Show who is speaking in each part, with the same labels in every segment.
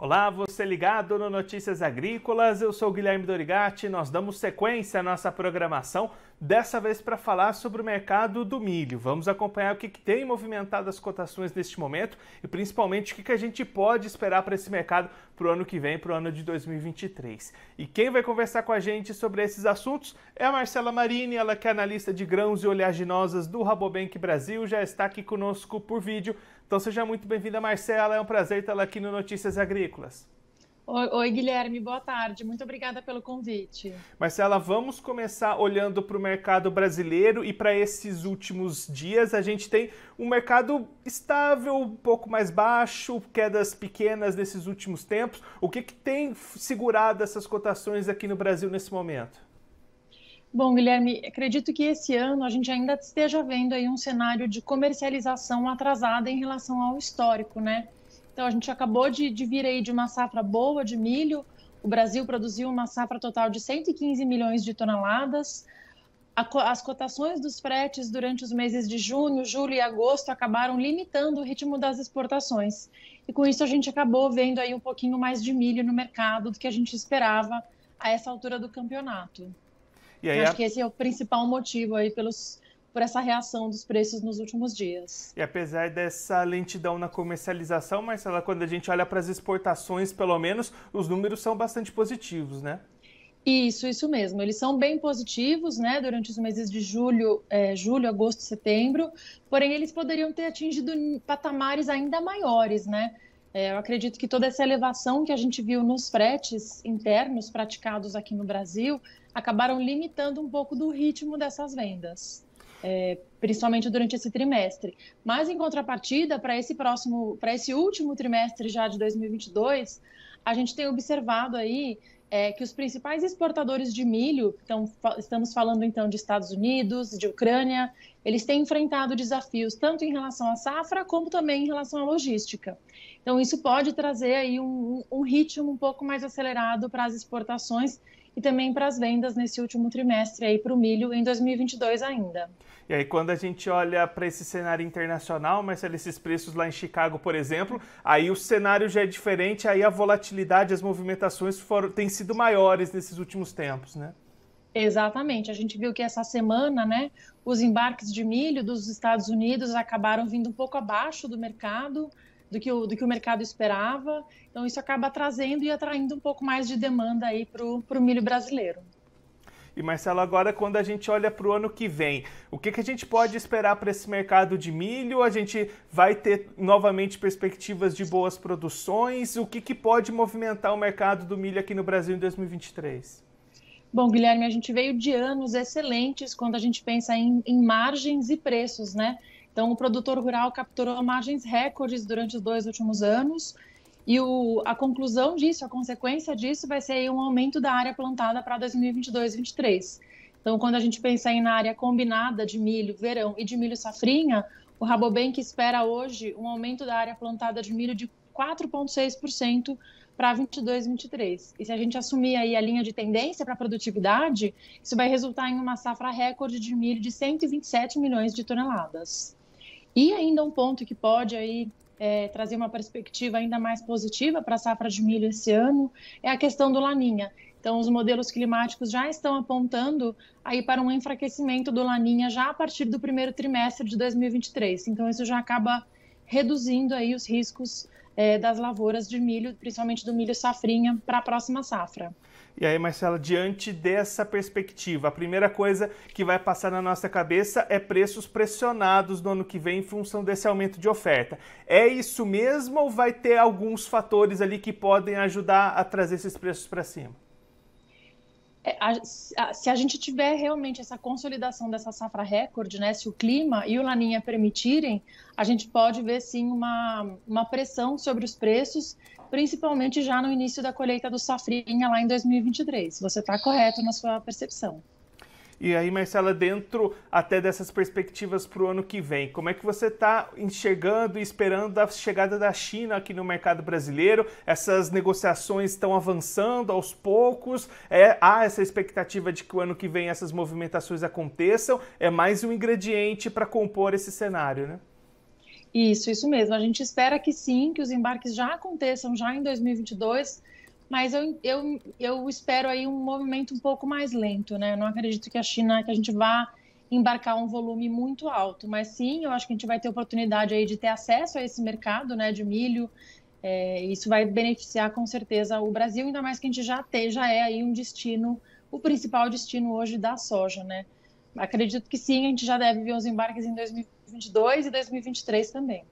Speaker 1: Olá, você ligado no Notícias Agrícolas, eu sou Guilherme Dorigatti, nós damos sequência à nossa programação, dessa vez para falar sobre o mercado do milho. Vamos acompanhar o que, que, tem movimentado as cotações neste momento e principalmente o que, que a gente pode esperar para esse mercado para o ano que vem, para o ano de 2023. E quem vai conversar com a gente sobre esses assuntos é a Marcela Marini, ela que é analista de grãos e oleaginosas do Rabobank Brasil, já está aqui conosco por vídeo. Então seja muito bem-vinda, Marcela. É um prazer tê-la aqui no Notícias Agrícolas.
Speaker 2: Oi, Guilherme, boa tarde. Muito obrigada pelo convite.
Speaker 1: Marcela, vamos começar olhando para o mercado brasileiro e para esses últimos dias. A gente tem um mercado estável, um pouco mais baixo, quedas pequenas nesses últimos tempos. O que, que tem segurado essas cotações aqui no Brasil nesse momento?
Speaker 2: Bom, Guilherme, acredito que esse ano a gente ainda esteja vendo aí um cenário de comercialização atrasada em relação ao histórico, né? Então a gente acabou de, de vir aí de uma safra boa de milho. O Brasil produziu uma safra total de 115 milhões de toneladas. A, as cotações dos fretes durante os meses de junho, julho e agosto acabaram limitando o ritmo das exportações. E com isso a gente acabou vendo aí um pouquinho mais de milho no mercado do que a gente esperava a essa altura do campeonato. E aí, Eu acho a... que esse é o principal motivo aí pelos por essa reação dos preços nos últimos dias.
Speaker 1: E apesar dessa lentidão na comercialização, Marcela, quando a gente olha para as exportações, pelo menos, os números são bastante positivos, né?
Speaker 2: Isso, isso mesmo. Eles são bem positivos, né? Durante os meses de julho, é, julho, agosto, setembro. Porém, eles poderiam ter atingido patamares ainda maiores, né? É, eu acredito que toda essa elevação que a gente viu nos fretes internos praticados aqui no Brasil acabaram limitando um pouco do ritmo dessas vendas. É, principalmente durante esse trimestre. Mas em contrapartida, para esse próximo, para esse último trimestre já de 2022, a gente tem observado aí é, que os principais exportadores de milho, então, estamos falando então de Estados Unidos, de Ucrânia, eles têm enfrentado desafios tanto em relação à safra como também em relação à logística. Então isso pode trazer aí um, um ritmo um pouco mais acelerado para as exportações e também para as vendas nesse último trimestre aí para o milho em 2022 ainda.
Speaker 1: E aí quando a gente olha para esse cenário internacional, mas esses preços lá em Chicago, por exemplo, aí o cenário já é diferente, aí a volatilidade, as movimentações foram, têm sido maiores nesses últimos tempos, né?
Speaker 2: Exatamente. A gente viu que essa semana, né, os embarques de milho dos Estados Unidos acabaram vindo um pouco abaixo do mercado do que o, do que o mercado esperava. Então, isso acaba trazendo e atraindo um pouco mais de demanda aí para o milho brasileiro.
Speaker 1: E Marcelo, agora quando a gente olha para o ano que vem, o que, que a gente pode esperar para esse mercado de milho? A gente vai ter novamente perspectivas de boas produções? O que, que pode movimentar o mercado do milho aqui no Brasil em 2023?
Speaker 2: Bom, Guilherme, a gente veio de anos excelentes quando a gente pensa em, em margens e preços, né? Então, o produtor rural capturou margens recordes durante os dois últimos anos. E o, a conclusão disso, a consequência disso, vai ser um aumento da área plantada para 2022 2023. Então, quando a gente pensa em na área combinada de milho verão e de milho safrinha, o Rabobank espera hoje um aumento da área plantada de milho de 4,6% para 2022 23. E se a gente assumir aí a linha de tendência para produtividade, isso vai resultar em uma safra recorde de milho de 127 milhões de toneladas. E ainda um ponto que pode aí é, trazer uma perspectiva ainda mais positiva para a safra de milho esse ano é a questão do Laninha. Então, os modelos climáticos já estão apontando aí para um enfraquecimento do Laninha já a partir do primeiro trimestre de 2023. Então, isso já acaba reduzindo aí os riscos é, das lavouras de milho, principalmente do milho safrinha, para a próxima safra.
Speaker 1: E aí, Marcela, diante dessa perspectiva, a primeira coisa que vai passar na nossa cabeça é preços pressionados no ano que vem em função desse aumento de oferta. É isso mesmo ou vai ter alguns fatores ali que podem ajudar a trazer esses preços para cima?
Speaker 2: É, se a gente tiver realmente essa consolidação dessa safra recorde, né, se o clima e o Laninha permitirem, a gente pode ver sim uma, uma pressão sobre os preços, principalmente já no início da colheita do safrinha lá em 2023. Você está correto na sua
Speaker 1: percepção. E aí, Marcela, dentro até dessas perspectivas para o ano que vem, como é que você está enxergando e esperando a chegada da China aqui no mercado brasileiro? Essas negociações estão avançando aos poucos? É, há essa expectativa de que o ano que vem essas movimentações aconteçam? É mais um ingrediente para compor esse cenário, né?
Speaker 2: Isso, isso mesmo. A gente espera que sim, que os embarques já aconteçam já em 2022 mas eu, eu, eu espero aí um movimento um pouco mais lento, né? Eu não acredito que a China, que a gente vá embarcar um volume muito alto, mas sim, eu acho que a gente vai ter oportunidade aí de ter acesso a esse mercado, né, de milho. É, isso vai beneficiar com certeza o Brasil, ainda mais que a gente já tem, já é aí um destino, o principal destino hoje da soja, né? Acredito que sim, a gente já deve ver os embarques em 2022 e 2023 também.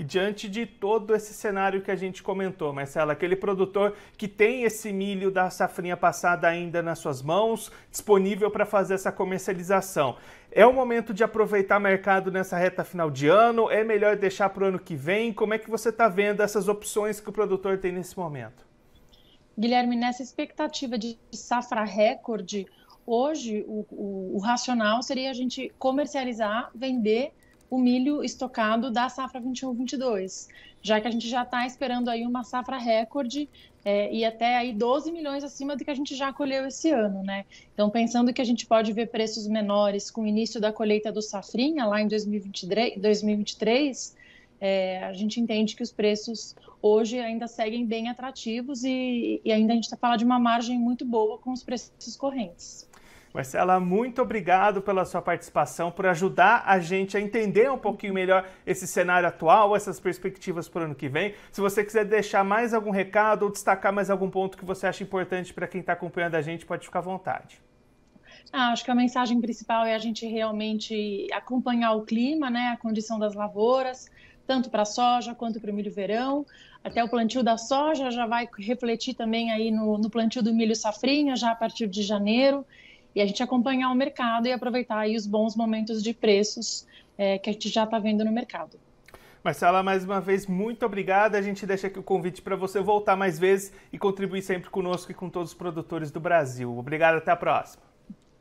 Speaker 1: E diante de todo esse cenário que a gente comentou, Marcela, aquele produtor que tem esse milho da safrinha passada ainda nas suas mãos, disponível para fazer essa comercialização, é o momento de aproveitar mercado nessa reta final de ano? É melhor deixar para o ano que vem? Como é que você está vendo essas opções que o produtor tem nesse momento?
Speaker 2: Guilherme, nessa expectativa de safra recorde, hoje o, o, o racional seria a gente comercializar, vender o milho estocado da safra 21-22, já que a gente já está esperando aí uma safra recorde é, e até aí 12 milhões acima do que a gente já colheu esse ano, né? Então, pensando que a gente pode ver preços menores com o início da colheita do safrinha lá em 2023, 2023 é, a gente entende que os preços hoje ainda seguem bem atrativos e, e ainda a gente está falando de uma margem muito boa com os preços correntes.
Speaker 1: Marcela, muito obrigado pela sua participação, por ajudar a gente a entender um pouquinho melhor esse cenário atual, essas perspectivas para o ano que vem. Se você quiser deixar mais algum recado ou destacar mais algum ponto que você acha importante para quem está acompanhando a gente, pode ficar à vontade.
Speaker 2: Ah, acho que a mensagem principal é a gente realmente acompanhar o clima, né, a condição das lavouras, tanto para a soja quanto para o milho verão. Até o plantio da soja já vai refletir também aí no, no plantio do milho safrinha, já a partir de janeiro e a gente acompanhar o mercado e aproveitar os bons momentos de preços é, que a gente já está vendo no mercado.
Speaker 1: Marcela, mais uma vez, muito obrigada. A gente deixa aqui o convite para você voltar mais vezes e contribuir sempre conosco e com todos os produtores do Brasil. Obrigado, até a próxima.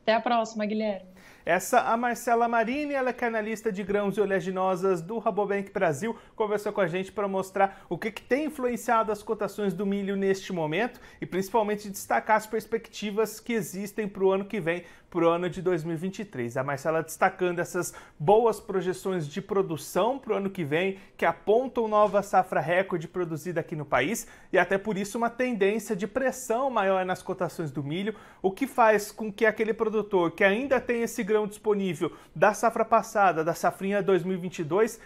Speaker 1: Até a próxima, Guilherme. Essa a Marcela Marini, ela é analista de grãos e oleaginosas do Rabobank Brasil, conversou com a gente para mostrar o que, que tem influenciado as cotações do milho neste momento e principalmente destacar as perspectivas que existem para o ano que vem para o ano de 2023. A Marcela destacando essas boas projeções de produção para o ano que vem, que apontam nova safra recorde produzida aqui no país e até por isso uma tendência de pressão maior nas cotações do milho, o que faz com que aquele produtor que ainda tem esse grão disponível da safra passada, da safrinha 2022,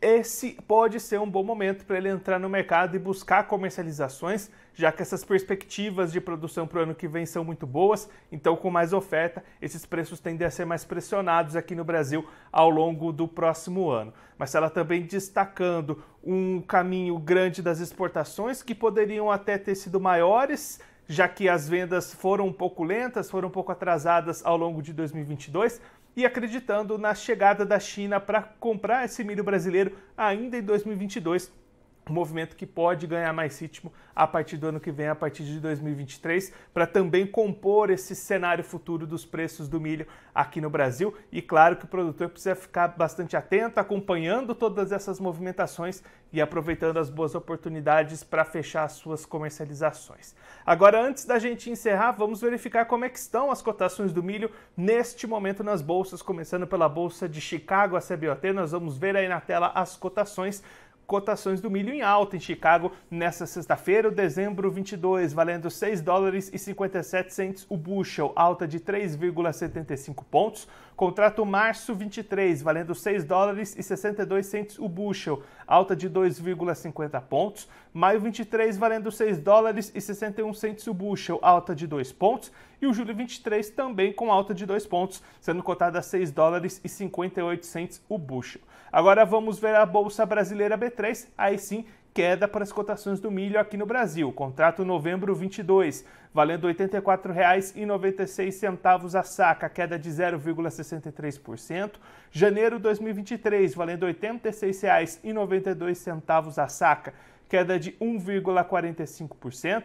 Speaker 1: esse pode ser um bom momento para ele entrar no mercado e buscar comercializações já que essas perspectivas de produção para o ano que vem são muito boas, então com mais oferta, esses preços tendem a ser mais pressionados aqui no Brasil ao longo do próximo ano. Mas ela também destacando um caminho grande das exportações que poderiam até ter sido maiores já que as vendas foram um pouco lentas, foram um pouco atrasadas ao longo de 2022, e acreditando na chegada da China para comprar esse milho brasileiro ainda em 2022 um movimento que pode ganhar mais ritmo a partir do ano que vem, a partir de 2023, para também compor esse cenário futuro dos preços do milho aqui no Brasil. E claro que o produtor precisa ficar bastante atento, acompanhando todas essas movimentações e aproveitando as boas oportunidades para fechar suas comercializações. Agora, antes da gente encerrar, vamos verificar como é que estão as cotações do milho neste momento nas bolsas, começando pela bolsa de Chicago, a CBOT. Nós vamos ver aí na tela as cotações cotações do milho em alta em Chicago nesta sexta-feira, dezembro 22, valendo 6 dólares e 57 o bushel, alta de 3,75 pontos. Contrato março 23, valendo 6 dólares e 62 o bushel, alta de 2,50 pontos. Maio 23, valendo 6 dólares e 61 o bushel, alta de 2 pontos. E o julho 23 também com alta de 2 pontos, sendo cotada a 6 dólares e 58 o bushel. Agora vamos ver a Bolsa Brasileira B3, aí sim queda para as cotações do milho aqui no Brasil. Contrato novembro 22, valendo R$ 84,96 a saca, queda de 0,63%. Janeiro 2023, valendo R$ 86,92 a saca, queda de 1,45%.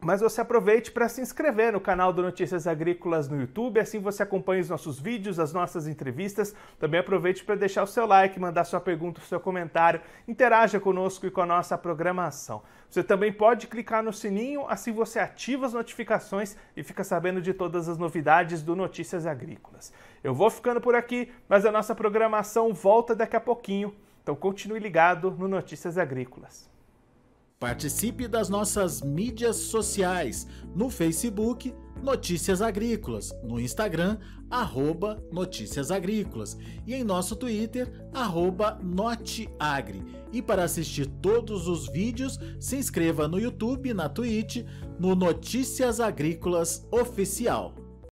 Speaker 1: Mas você aproveite para se inscrever no canal do Notícias Agrícolas no YouTube, assim você acompanha os nossos vídeos, as nossas entrevistas. Também aproveite para deixar o seu like, mandar sua pergunta, seu comentário, interaja conosco e com a nossa programação. Você também pode clicar no sininho, assim você ativa as notificações e fica sabendo de todas as novidades do Notícias Agrícolas. Eu vou ficando por aqui, mas a nossa programação volta daqui a pouquinho, então continue ligado no Notícias Agrícolas. Participe das nossas mídias sociais, no Facebook Notícias Agrícolas, no Instagram arroba Notícias Agrícolas e em nosso Twitter arroba Noteagri. E para assistir todos os vídeos, se inscreva no YouTube, na Twitch, no Notícias Agrícolas Oficial.